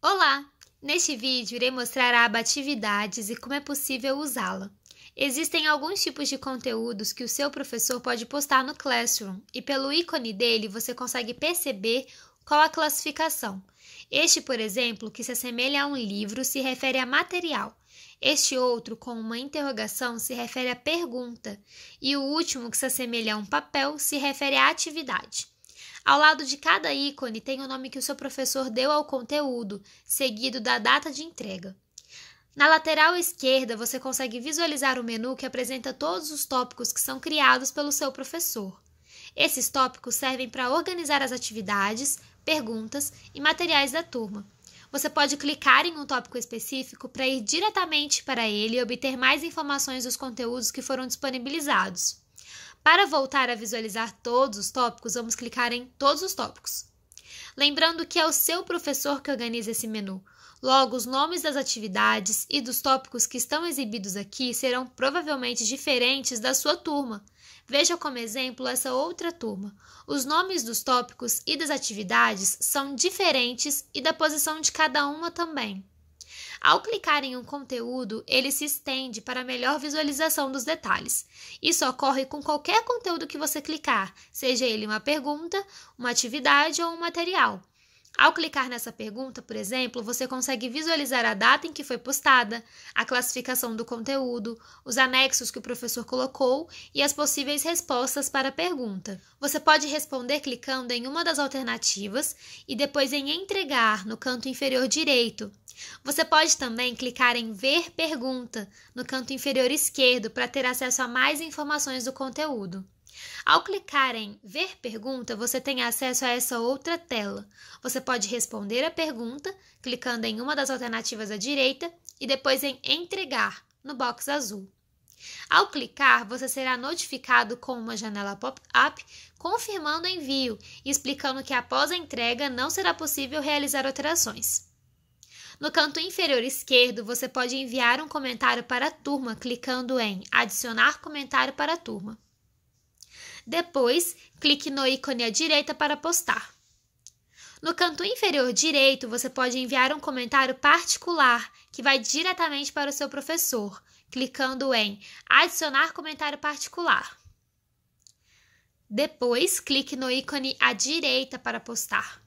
Olá! Neste vídeo, irei mostrar a aba Atividades e como é possível usá-la. Existem alguns tipos de conteúdos que o seu professor pode postar no Classroom e, pelo ícone dele, você consegue perceber qual a classificação. Este, por exemplo, que se assemelha a um livro, se refere a material. Este outro, com uma interrogação, se refere a pergunta. E o último, que se assemelha a um papel, se refere à atividade. Ao lado de cada ícone tem o nome que o seu professor deu ao conteúdo, seguido da data de entrega. Na lateral esquerda, você consegue visualizar o menu que apresenta todos os tópicos que são criados pelo seu professor. Esses tópicos servem para organizar as atividades, perguntas e materiais da turma. Você pode clicar em um tópico específico para ir diretamente para ele e obter mais informações dos conteúdos que foram disponibilizados. Para voltar a visualizar todos os tópicos, vamos clicar em Todos os tópicos. Lembrando que é o seu professor que organiza esse menu. Logo, os nomes das atividades e dos tópicos que estão exibidos aqui serão provavelmente diferentes da sua turma. Veja como exemplo essa outra turma. Os nomes dos tópicos e das atividades são diferentes e da posição de cada uma também. Ao clicar em um conteúdo, ele se estende para melhor visualização dos detalhes. Isso ocorre com qualquer conteúdo que você clicar, seja ele uma pergunta, uma atividade ou um material. Ao clicar nessa pergunta, por exemplo, você consegue visualizar a data em que foi postada, a classificação do conteúdo, os anexos que o professor colocou e as possíveis respostas para a pergunta. Você pode responder clicando em uma das alternativas e depois em entregar no canto inferior direito. Você pode também clicar em Ver Pergunta no canto inferior esquerdo para ter acesso a mais informações do conteúdo. Ao clicar em Ver pergunta, você tem acesso a essa outra tela. Você pode responder a pergunta clicando em uma das alternativas à direita e depois em Entregar no box azul. Ao clicar, você será notificado com uma janela pop-up confirmando o envio e explicando que após a entrega não será possível realizar alterações. No canto inferior esquerdo, você pode enviar um comentário para a turma clicando em Adicionar comentário para a turma. Depois, clique no ícone à direita para postar. No canto inferior direito, você pode enviar um comentário particular que vai diretamente para o seu professor, clicando em Adicionar comentário particular. Depois, clique no ícone à direita para postar.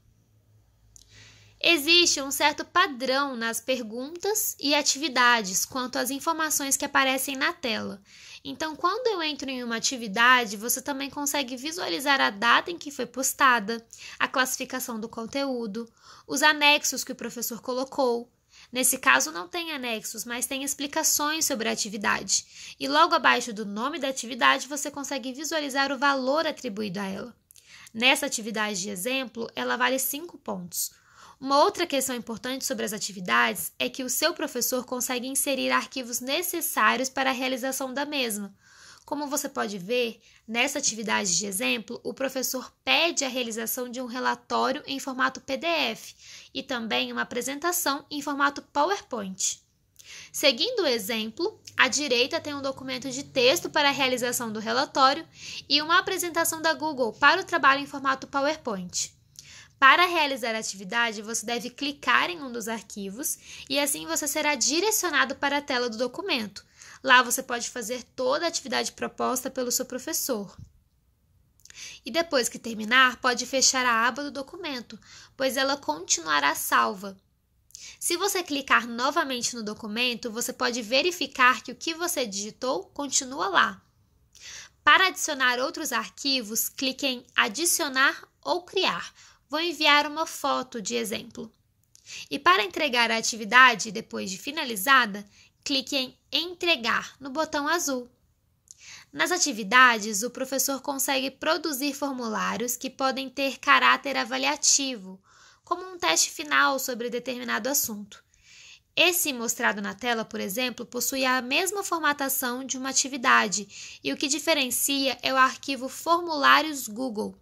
Existe um certo padrão nas perguntas e atividades quanto às informações que aparecem na tela. Então, quando eu entro em uma atividade, você também consegue visualizar a data em que foi postada, a classificação do conteúdo, os anexos que o professor colocou. Nesse caso, não tem anexos, mas tem explicações sobre a atividade. E logo abaixo do nome da atividade, você consegue visualizar o valor atribuído a ela. Nessa atividade de exemplo, ela vale 5 pontos. Uma outra questão importante sobre as atividades é que o seu professor consegue inserir arquivos necessários para a realização da mesma. Como você pode ver, nessa atividade de exemplo, o professor pede a realização de um relatório em formato PDF e também uma apresentação em formato PowerPoint. Seguindo o exemplo, à direita tem um documento de texto para a realização do relatório e uma apresentação da Google para o trabalho em formato PowerPoint. Para realizar a atividade, você deve clicar em um dos arquivos e assim você será direcionado para a tela do documento. Lá você pode fazer toda a atividade proposta pelo seu professor. E depois que terminar, pode fechar a aba do documento, pois ela continuará salva. Se você clicar novamente no documento, você pode verificar que o que você digitou continua lá. Para adicionar outros arquivos, clique em Adicionar ou Criar, vou enviar uma foto de exemplo. E para entregar a atividade depois de finalizada, clique em Entregar no botão azul. Nas atividades, o professor consegue produzir formulários que podem ter caráter avaliativo, como um teste final sobre determinado assunto. Esse mostrado na tela, por exemplo, possui a mesma formatação de uma atividade, e o que diferencia é o arquivo Formulários Google.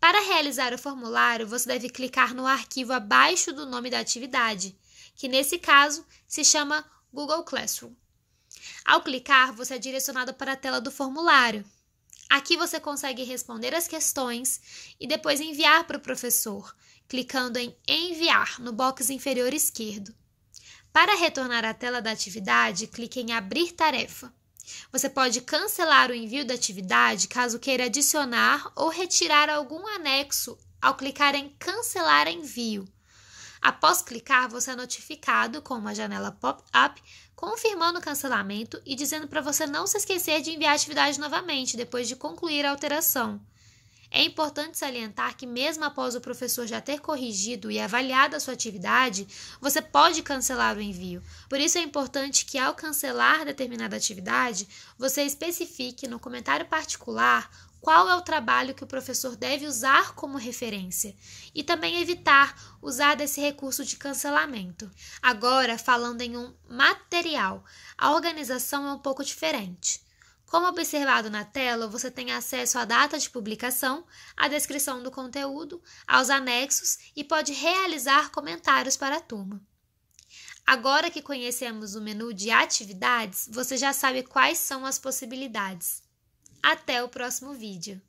Para realizar o formulário, você deve clicar no arquivo abaixo do nome da atividade, que nesse caso se chama Google Classroom. Ao clicar, você é direcionado para a tela do formulário. Aqui você consegue responder as questões e depois enviar para o professor, clicando em Enviar no box inferior esquerdo. Para retornar à tela da atividade, clique em Abrir tarefa. Você pode cancelar o envio da atividade caso queira adicionar ou retirar algum anexo ao clicar em Cancelar envio. Após clicar, você é notificado com uma janela pop-up confirmando o cancelamento e dizendo para você não se esquecer de enviar a atividade novamente depois de concluir a alteração. É importante salientar que, mesmo após o professor já ter corrigido e avaliado a sua atividade, você pode cancelar o envio. Por isso, é importante que, ao cancelar determinada atividade, você especifique no comentário particular qual é o trabalho que o professor deve usar como referência e também evitar usar desse recurso de cancelamento. Agora, falando em um material, a organização é um pouco diferente. Como observado na tela, você tem acesso à data de publicação, à descrição do conteúdo, aos anexos e pode realizar comentários para a turma. Agora que conhecemos o menu de atividades, você já sabe quais são as possibilidades. Até o próximo vídeo!